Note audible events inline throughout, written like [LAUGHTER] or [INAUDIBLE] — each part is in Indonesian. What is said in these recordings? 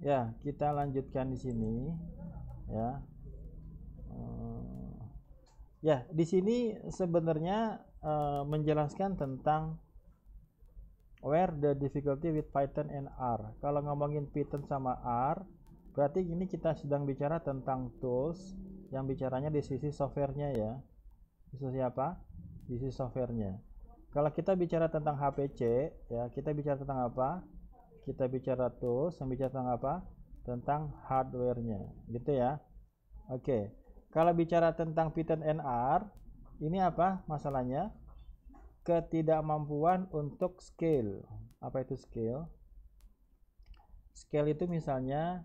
ya kita lanjutkan di sini ya eh, ya di sini sebenarnya eh, menjelaskan tentang where the difficulty with Python and R kalau ngomongin Python sama R berarti ini kita sedang bicara tentang tools yang bicaranya di sisi softwarenya ya di sisi apa di sisi softwarenya kalau kita bicara tentang HPC ya kita bicara tentang apa kita bicara tools yang bicara tentang apa tentang hardwarenya gitu ya oke okay. kalau bicara tentang Python NR ini apa masalahnya ketidakmampuan untuk scale apa itu scale scale itu misalnya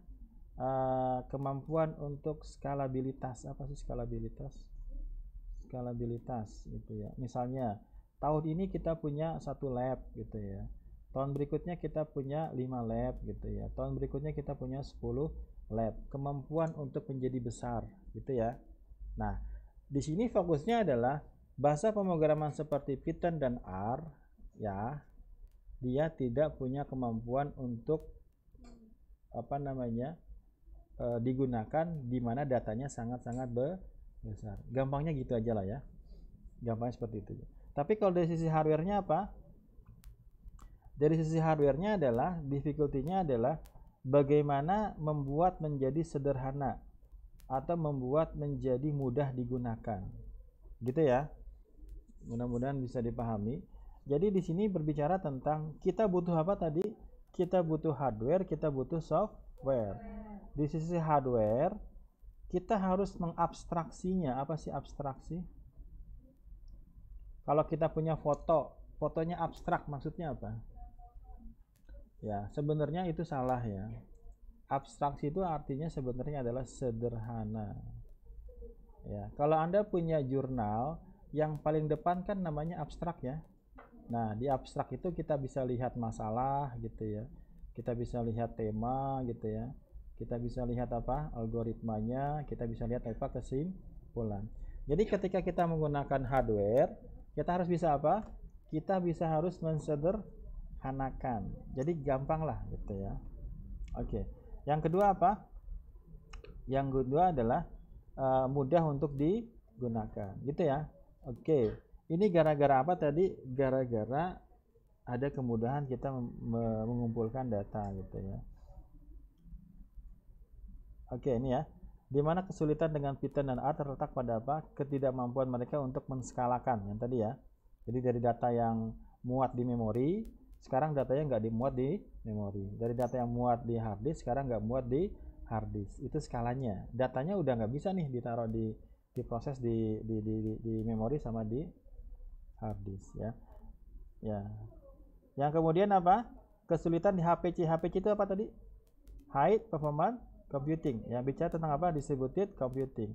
uh, kemampuan untuk skalabilitas apa sih skalabilitas skalabilitas gitu ya misalnya tahun ini kita punya satu lab gitu ya tahun berikutnya kita punya 5 lab gitu ya tahun berikutnya kita punya 10 lab kemampuan untuk menjadi besar gitu ya nah di sini fokusnya adalah bahasa pemrograman seperti Python dan R ya dia tidak punya kemampuan untuk apa namanya e, digunakan di mana datanya sangat-sangat besar gampangnya gitu aja lah ya gampangnya seperti itu tapi kalau dari sisi hardwarenya apa dari sisi hardware adalah difficulty-nya adalah bagaimana membuat menjadi sederhana atau membuat menjadi mudah digunakan. Gitu ya. Mudah-mudahan bisa dipahami. Jadi di sini berbicara tentang kita butuh apa tadi? Kita butuh hardware, kita butuh software. Di sisi hardware, kita harus mengabstraksinya. Apa sih abstraksi? Kalau kita punya foto, fotonya abstrak maksudnya apa? Ya, sebenarnya itu salah ya. Abstraksi itu artinya sebenarnya adalah sederhana. Ya, kalau Anda punya jurnal yang paling depan kan namanya abstrak ya. Nah, di abstrak itu kita bisa lihat masalah gitu ya. Kita bisa lihat tema gitu ya. Kita bisa lihat apa? algoritmanya, kita bisa lihat apa kesimpulan. Jadi ketika kita menggunakan hardware, kita harus bisa apa? Kita bisa harus menseder kanak jadi gampang lah gitu ya oke yang kedua apa yang kedua adalah uh, mudah untuk digunakan gitu ya oke ini gara-gara apa tadi gara-gara ada kemudahan kita mengumpulkan data gitu ya oke ini ya di mana kesulitan dengan Python dan R terletak pada apa? Ketidakmampuan mereka untuk menskalakan yang tadi ya. Jadi dari data yang muat di memori sekarang datanya nggak dimuat di memori dari data yang muat di hard disk sekarang nggak muat di hard disk itu skalanya datanya udah nggak bisa nih ditaruh di diproses di di di, di, di memori sama di hard disk ya ya yang kemudian apa kesulitan di HPC HPC itu apa tadi high performance computing ya bicara tentang apa distributed computing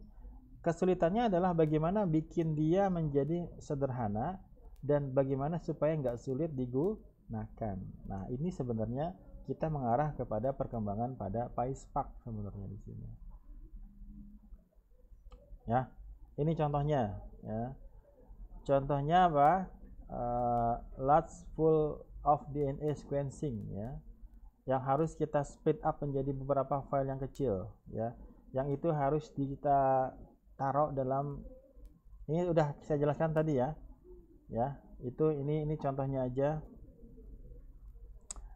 kesulitannya adalah bagaimana bikin dia menjadi sederhana dan bagaimana supaya nggak sulit digu makan. Nah, nah, ini sebenarnya kita mengarah kepada perkembangan pada PySpark sebenarnya di sini. Ya, ini contohnya. Ya. Contohnya apa? Uh, large full of DNA sequencing ya, yang harus kita speed up menjadi beberapa file yang kecil ya, yang itu harus kita taruh dalam ini udah saya jelaskan tadi ya, ya itu ini ini contohnya aja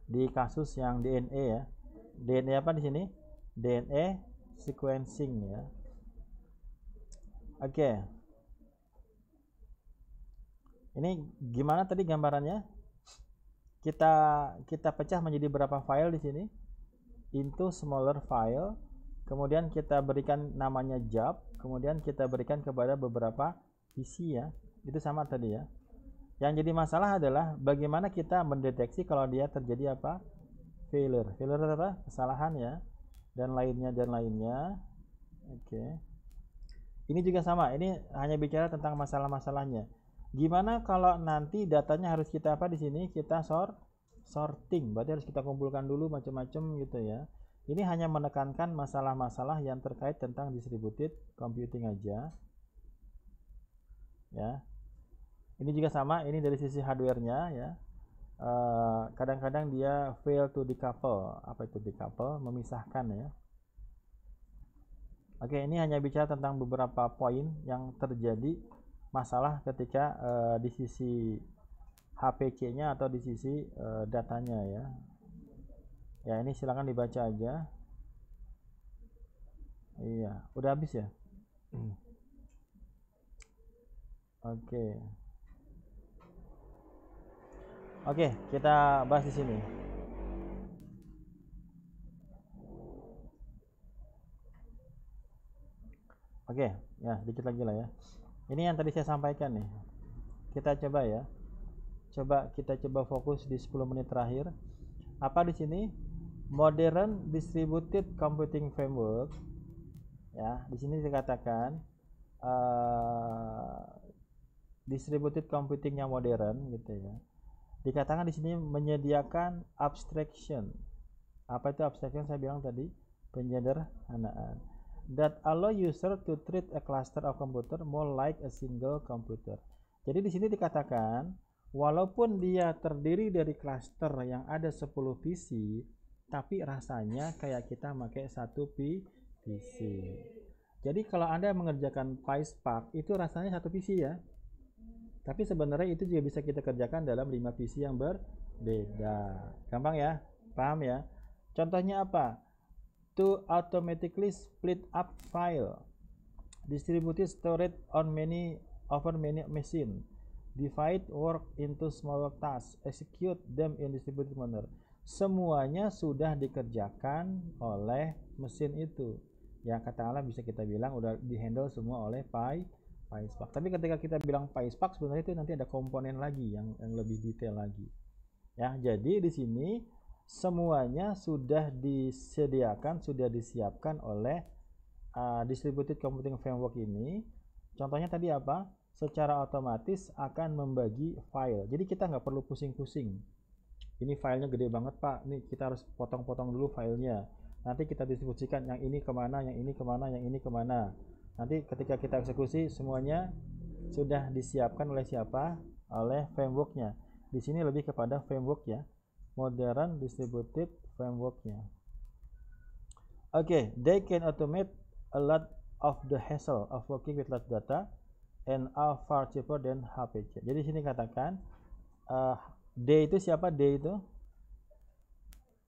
di kasus yang DNA e ya. DNA e apa di sini? DNA e sequencing ya. Oke. Okay. Ini gimana tadi gambarannya? Kita kita pecah menjadi berapa file di sini? Into smaller file. Kemudian kita berikan namanya job, kemudian kita berikan kepada beberapa PC ya. Itu sama tadi ya. Yang jadi masalah adalah bagaimana kita mendeteksi kalau dia terjadi apa? Failure. Failure apa? Kesalahan ya. Dan lainnya dan lainnya. Oke. Okay. Ini juga sama. Ini hanya bicara tentang masalah-masalahnya. Gimana kalau nanti datanya harus kita apa di sini? Kita sort sorting. Berarti harus kita kumpulkan dulu macam-macam gitu ya. Ini hanya menekankan masalah-masalah yang terkait tentang distributed computing aja. Ya, ini juga sama, ini dari sisi hardwarenya ya. Eh, kadang-kadang uh, dia fail to decouple. Apa itu decouple? Memisahkan ya. Oke, ini hanya bicara tentang beberapa poin yang terjadi masalah ketika uh, di sisi HPC-nya atau di sisi uh, datanya ya. Ya, ini silahkan dibaca aja. Iya, udah habis ya? Hmm. Oke. Okay. Oke, kita bahas di sini. Oke, ya sedikit lagi lah ya. Ini yang tadi saya sampaikan nih. Kita coba ya. Coba kita coba fokus di 10 menit terakhir. Apa di sini? Modern distributed computing framework. Ya, di sini dikatakan uh, distributed computing yang modern gitu ya dikatakan di sini menyediakan abstraction apa itu abstraction saya bilang tadi penyederhanaan that allow user to treat a cluster of computer more like a single computer jadi di sini dikatakan walaupun dia terdiri dari cluster yang ada 10 PC tapi rasanya kayak kita pakai satu PC jadi kalau Anda mengerjakan PySpark itu rasanya satu PC ya tapi sebenarnya itu juga bisa kita kerjakan dalam lima visi yang berbeda. Gampang ya? Paham ya? Contohnya apa? To automatically split up file. Distributed storage on many over many machine. Divide work into smaller tasks. Execute them in distributed manner. Semuanya sudah dikerjakan oleh mesin itu. Ya katakanlah bisa kita bilang udah dihandle semua oleh Python PySpark. Tapi ketika kita bilang PySpark sebenarnya itu nanti ada komponen lagi yang yang lebih detail lagi. Ya, jadi di sini semuanya sudah disediakan, sudah disiapkan oleh uh, distributed computing framework ini. Contohnya tadi apa? Secara otomatis akan membagi file. Jadi kita nggak perlu pusing-pusing. Ini filenya gede banget pak. Nih kita harus potong-potong dulu filenya. Nanti kita distribusikan yang ini kemana, yang ini kemana, yang ini kemana nanti ketika kita eksekusi semuanya sudah disiapkan oleh siapa oleh frameworknya di sini lebih kepada framework ya modern distributed frameworknya oke okay, they can automate a lot of the hassle of working with large data and are far cheaper than HPC jadi sini katakan uh, eh, D itu siapa D itu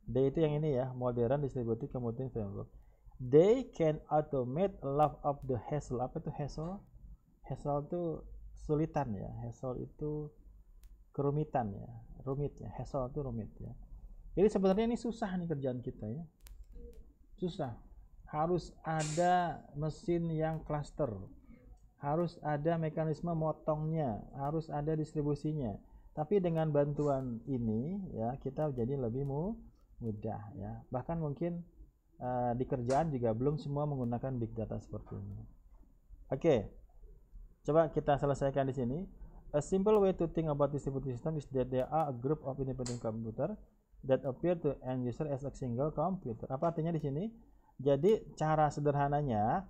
D itu yang ini ya modern distributed computing framework they can automate a lot of the hassle apa itu hassle hassle itu sulitan ya hassle itu kerumitan ya rumit ya hassle itu rumit ya jadi sebenarnya ini susah nih kerjaan kita ya susah harus ada mesin yang cluster harus ada mekanisme motongnya harus ada distribusinya tapi dengan bantuan ini ya kita jadi lebih mudah ya bahkan mungkin uh, di kerjaan juga belum semua menggunakan big data seperti ini. Oke, okay. coba kita selesaikan di sini. A simple way to think about distributed system is that there are a group of independent computer that appear to end user as a single computer. Apa artinya di sini? Jadi cara sederhananya,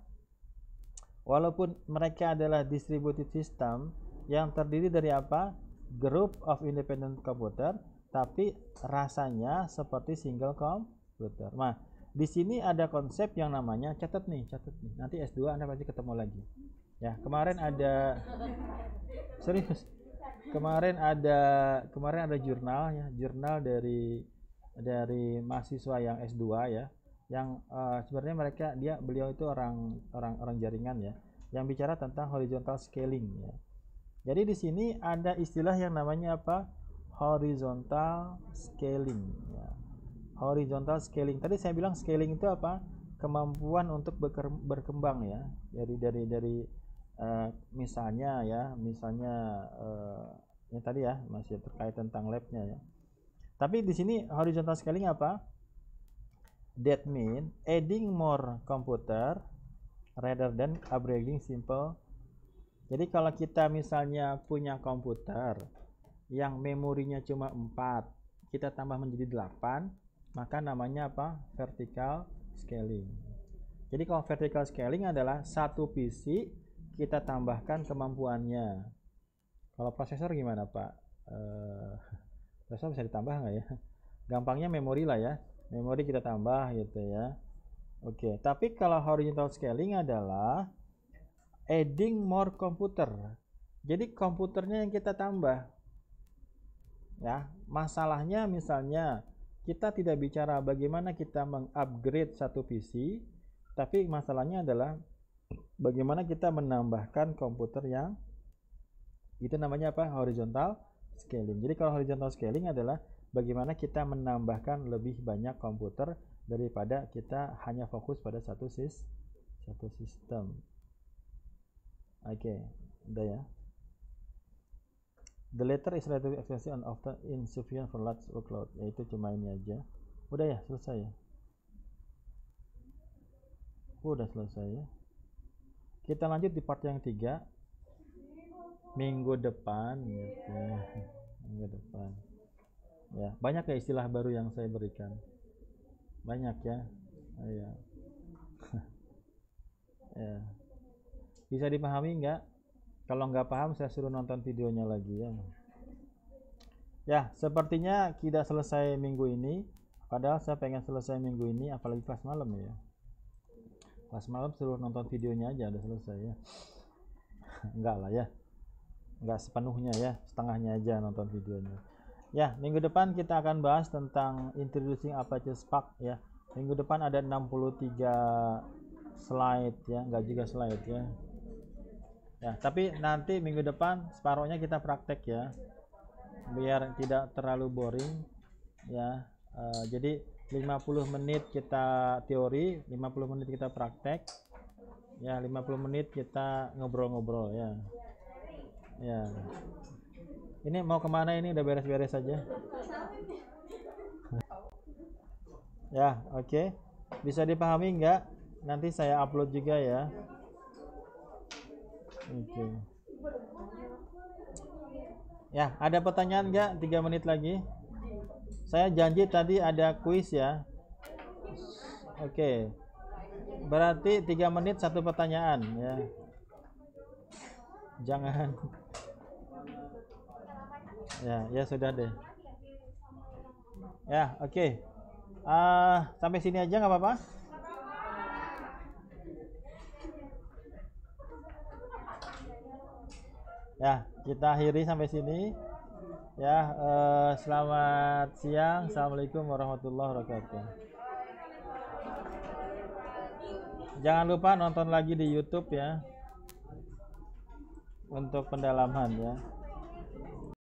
walaupun mereka adalah distributed system yang terdiri dari apa? Group of independent computer, tapi rasanya seperti single computer. Nah, di sini ada konsep yang namanya catat nih, catat nih. Nanti S2 Anda pasti ketemu lagi. Ya, kemarin ada [LAUGHS] serius. Kemarin ada kemarin ada jurnal ya, jurnal dari dari mahasiswa yang S2 ya, yang uh, sebenarnya mereka dia beliau itu orang orang orang jaringan ya, yang bicara tentang horizontal scaling ya. Jadi di sini ada istilah yang namanya apa? horizontal scaling ya horizontal scaling tadi saya bilang scaling itu apa kemampuan untuk berkembang ya dari dari dari uh, eh, misalnya ya misalnya uh, eh, yang tadi ya masih terkait tentang labnya ya tapi di sini horizontal scaling apa that mean adding more computer rather than upgrading simple jadi kalau kita misalnya punya komputer yang memorinya cuma 4 kita tambah menjadi 8 maka namanya apa vertical scaling jadi kalau vertical scaling adalah satu PC kita tambahkan kemampuannya kalau prosesor gimana Pak eh, prosesor bisa ditambah nggak ya gampangnya memori lah ya memori kita tambah gitu ya Oke, okay. tapi kalau horizontal scaling adalah adding more computer. Jadi komputernya yang kita tambah. Ya, masalahnya misalnya kita tidak bicara bagaimana kita mengupgrade satu PC, tapi masalahnya adalah bagaimana kita menambahkan komputer yang itu namanya apa? Horizontal scaling. Jadi kalau horizontal scaling adalah bagaimana kita menambahkan lebih banyak komputer daripada kita hanya fokus pada satu sis satu sistem. Oke, okay, udah ya. The letter is relatively expensive and often insufficient for large workload. Yaitu cuma ini aja. Udah ya, selesai ya. Udah selesai ya. Kita lanjut di part yang tiga minggu depan gitu. Minggu depan. Ya, banyak ya istilah baru yang saya berikan. Banyak ya. ya. [LAUGHS] ya. Bisa dipahami enggak? Kalau nggak paham saya suruh nonton videonya lagi ya. Ya, sepertinya tidak selesai minggu ini. Padahal saya pengen selesai minggu ini, apalagi pas malam ya. Pas malam suruh nonton videonya aja udah selesai ya. Enggak [LAUGHS] lah ya. Enggak sepenuhnya ya, setengahnya aja nonton videonya. Ya, minggu depan kita akan bahas tentang introducing Apache Spark ya. Minggu depan ada 63 slide ya, enggak juga slide ya ya tapi nanti minggu depan separohnya kita praktek ya biar tidak terlalu boring ya uh, jadi 50 menit kita teori 50 menit kita praktek ya 50 menit kita ngobrol-ngobrol ya ya ini mau kemana ini udah beres-beres saja ya oke okay. bisa dipahami enggak nanti saya upload juga ya Oke. Ya, ada pertanyaan nggak? Tiga menit lagi. Saya janji tadi ada kuis ya. Oke. Berarti tiga menit satu pertanyaan ya. Jangan. Ya, ya sudah deh. Ya, oke. Okay. Uh, sampai sini aja nggak apa-apa. ya kita akhiri sampai sini ya uh, selamat siang assalamualaikum warahmatullahi wabarakatuh jangan lupa nonton lagi di YouTube ya untuk pendalaman ya